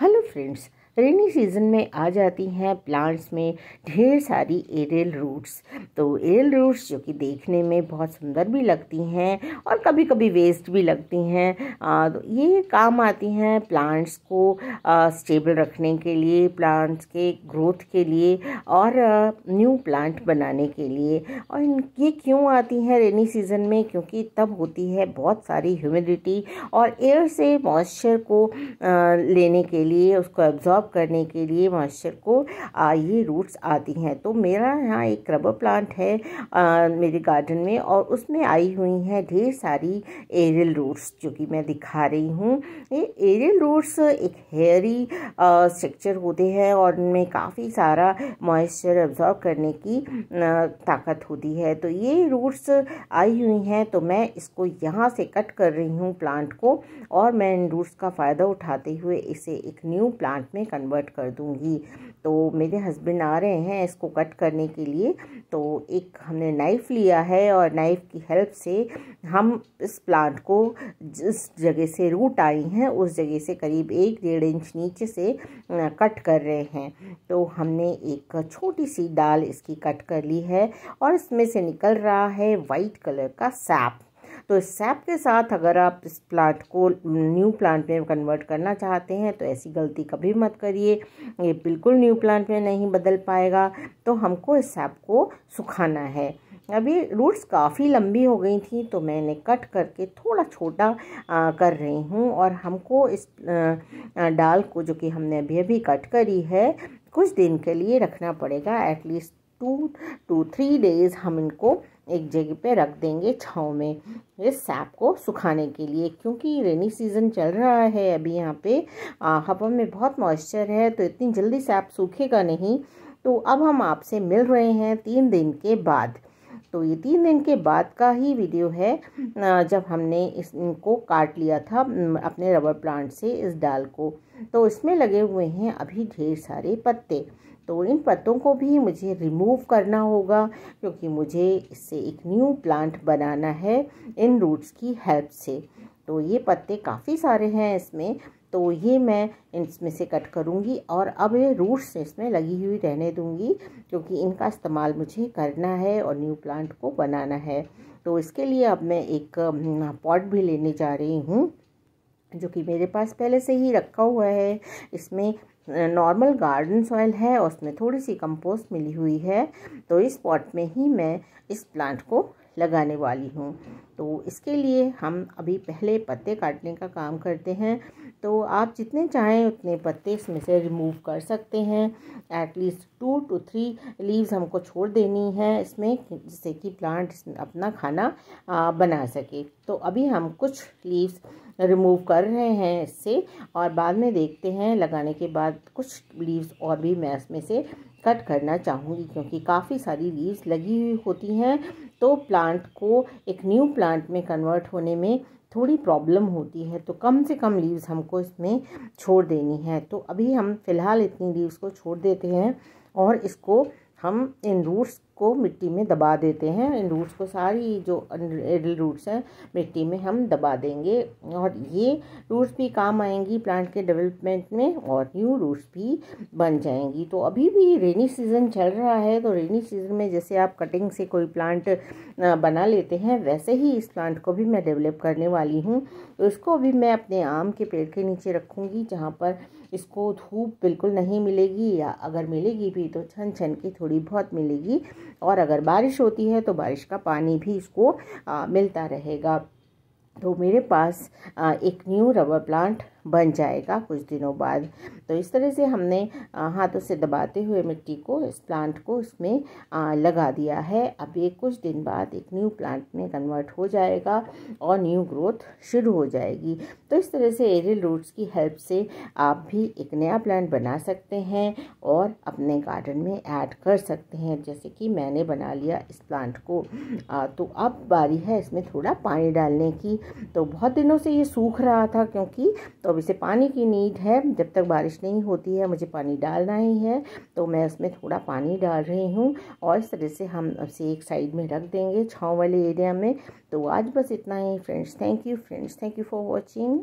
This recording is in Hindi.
Hallo फ्रेंड्स रेनी सीजन में आ जाती हैं प्लांट्स में ढेर सारी एरियल रूट्स तो एरियल रूट्स जो कि देखने में बहुत सुंदर भी लगती हैं और कभी कभी वेस्ट भी लगती हैं तो ये काम आती हैं प्लांट्स को आ, स्टेबल रखने के लिए प्लांट्स के ग्रोथ के लिए और न्यू प्लांट बनाने के लिए और ये क्यों आती हैं रेनी सीजन में क्योंकि तब होती है बहुत सारी ह्यूमिडिटी और एयर से मॉइस्चर को लेने के लिए उसको एब्जॉर्ब करने के लिए मॉइस्चर को आ, ये रूट्स आती हैं तो मेरा यहाँ एक रबर प्लांट है आ, मेरे गार्डन में और उसमें आई हुई हैं ढेर सारी एरियल रूट्स जो कि मैं दिखा रही हूँ ये एरियल रूट्स एक हेयरी स्ट्रक्चर होते हैं और उनमें काफ़ी सारा मॉइस्चर एब्जॉर्ब करने की आ, ताकत होती है तो ये रूट्स आई हुई हैं तो मैं इसको यहाँ से कट कर रही हूँ प्लांट को और मैं इन रूट्स का फ़ायदा उठाते हुए इसे एक न्यू हूँ प्लांट में कन्वर्ट कर दूँगी तो मेरे हस्बैंड आ रहे हैं इसको कट करने के लिए तो एक हमने नाइफ़ लिया है और नाइफ़ की हेल्प से हम इस प्लांट को जिस जगह से रूट आई हैं उस जगह से करीब एक डेढ़ इंच नीचे से कट कर रहे हैं तो हमने एक छोटी सी डाल इसकी कट कर ली है और इसमें से निकल रहा है वाइट कलर का सैप तो इस सैप के साथ अगर आप इस प्लांट को न्यू प्लांट में कन्वर्ट करना चाहते हैं तो ऐसी गलती कभी मत करिए ये बिल्कुल न्यू प्लांट में नहीं बदल पाएगा तो हमको इस सैप को सुखाना है अभी रूट्स काफ़ी लंबी हो गई थी तो मैंने कट करके थोड़ा छोटा आ, कर रही हूँ और हमको इस आ, डाल को जो कि हमने अभी अभी कट करी है कुछ दिन के लिए रखना पड़ेगा at least two two three days हम इनको एक जगह पे रख देंगे छाँव में इस सैप को सुखाने के लिए क्योंकि रेनी सीज़न चल रहा है अभी यहाँ पे हवा में बहुत मॉइस्चर है तो इतनी जल्दी सैप सूखेगा नहीं तो अब हम आपसे मिल रहे हैं तीन दिन के बाद तो ये तीन दिन के बाद का ही वीडियो है जब हमने इस इनको काट लिया था अपने रबर प्लांट से इस डाल को तो इसमें लगे हुए हैं अभी ढेर सारे पत्ते तो इन पत्तों को भी मुझे रिमूव करना होगा क्योंकि मुझे इससे एक न्यू प्लांट बनाना है इन रूट्स की हेल्प से तो ये पत्ते काफ़ी सारे हैं इसमें तो ये मैं इसमें से कट करूँगी और अब ये रूट्स इसमें लगी हुई रहने दूँगी क्योंकि इनका इस्तेमाल मुझे करना है और न्यू प्लांट को बनाना है तो इसके लिए अब मैं एक पॉट हम्म, भी लेने जा रही हूँ जो कि मेरे पास पहले से ही रखा हुआ है इसमें नॉर्मल गार्डन सॉइल है उसमें थोड़ी सी कंपोस्ट मिली हुई है तो इस पॉट में ही मैं इस प्लांट को लगाने वाली हूँ तो इसके लिए हम अभी पहले पत्ते काटने का काम करते हैं तो आप जितने चाहें उतने पत्ते इसमें से रिमूव कर सकते हैं at least two two three leaves हमको छोड़ देनी है इसमें जिससे कि प्लांट अपना खाना आ, बना सके तो अभी हम कुछ लीव्स रिमूव कर रहे हैं इससे और बाद में देखते हैं लगाने के बाद कुछ लीव्स और भी मैं इसमें से कट करना चाहूँगी क्योंकि काफ़ी सारी लीव्स लगी हुई होती हैं तो प्लांट को एक न्यू प्लांट में कन्वर्ट होने में थोड़ी प्रॉब्लम होती है तो कम से कम लीव्स हमको इसमें छोड़ देनी है तो अभी हम फ़िलहाल इतनी लीव्स को छोड़ देते हैं और इसको हम इन रूट्स को मिट्टी में दबा देते हैं इन रूट्स को सारी जो एडल रूट्स हैं मिट्टी में हम दबा देंगे और ये रूट्स भी काम आएंगी प्लांट के डेवलपमेंट में और न्यू रूट्स भी बन जाएंगी तो अभी भी रेनी सीज़न चल रहा है तो रेनी सीज़न में जैसे आप कटिंग से कोई प्लांट बना लेते हैं वैसे ही इस प्लांट को भी मैं डेवलप करने वाली हूँ तो इसको भी मैं अपने आम के पेड़ के नीचे रखूँगी जहाँ पर इसको धूप बिल्कुल नहीं मिलेगी या अगर मिलेगी भी तो छन छन की थोड़ी बहुत मिलेगी और अगर बारिश होती है तो बारिश का पानी भी इसको आ, मिलता रहेगा तो मेरे पास आ, एक न्यू रबर प्लांट बन जाएगा कुछ दिनों बाद तो इस तरह से हमने हाथों से दबाते हुए मिट्टी को इस प्लांट को इसमें लगा दिया है अब ये कुछ दिन बाद एक न्यू प्लांट में कन्वर्ट हो जाएगा और न्यू ग्रोथ शुरू हो जाएगी तो इस तरह से एरियल रूट्स की हेल्प से आप भी एक नया प्लांट बना सकते हैं और अपने गार्डन में ऐड कर सकते हैं जैसे कि मैंने बना लिया इस प्लांट को आ, तो अब बारी है इसमें थोड़ा पानी डालने की तो बहुत दिनों से ये सूख रहा था क्योंकि तो अब इसे पानी की नीड है जब तक बारिश नहीं होती है मुझे पानी डालना ही है तो मैं उसमें थोड़ा पानी डाल रही हूँ और इस तरह से हम उसे एक साइड में रख देंगे छाँव वाले एरिया में तो आज बस इतना ही friends thank you friends thank you for watching